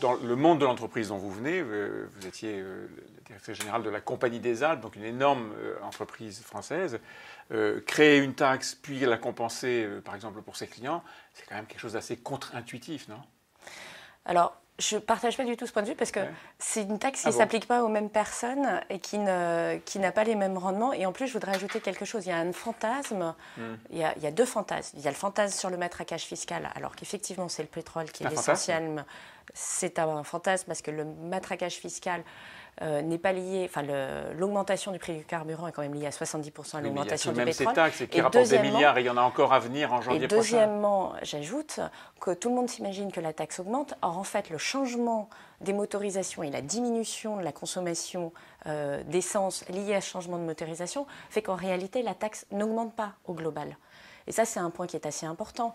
Dans le monde de l'entreprise dont vous venez, euh, vous étiez euh, directeur général de la Compagnie des Alpes, donc une énorme euh, entreprise française. créer une taxe puis la compenser, par exemple, pour ses clients, c'est quand même quelque chose d'assez contre-intuitif, non alors, je ne partage pas du tout ce point de vue parce que c'est une taxe qui ah ne s'applique pas aux mêmes personnes et qui, ne, qui n'a pas les mêmes rendements. Et en plus, je voudrais ajouter quelque chose. Il y a un fantasme, hmm. il, y a, il, y a, deux fantasmes. Il y a le fantasme sur le matraquage fiscal, alors qu'effectivement, c'est le pétrole qui est l'essentiel c'est un fantasme parce que le matraquage fiscal euh, n'est pas lié, enfin l'augmentation du prix du carburant est quand même liée à 70% à l'augmentation du pétrole. Taxes et qui rapportent des milliards et il y en a encore à venir en janvier et deuxièmement, j'ajoute que tout le monde s'imagine que la taxe augmente. Or, en fait, le changement des motorisations et la diminution de la consommation euh, d'essence liée à ce changement de motorisation fait qu'en réalité, la taxe n'augmente pas au global. Et ça, c'est un point qui est assez important.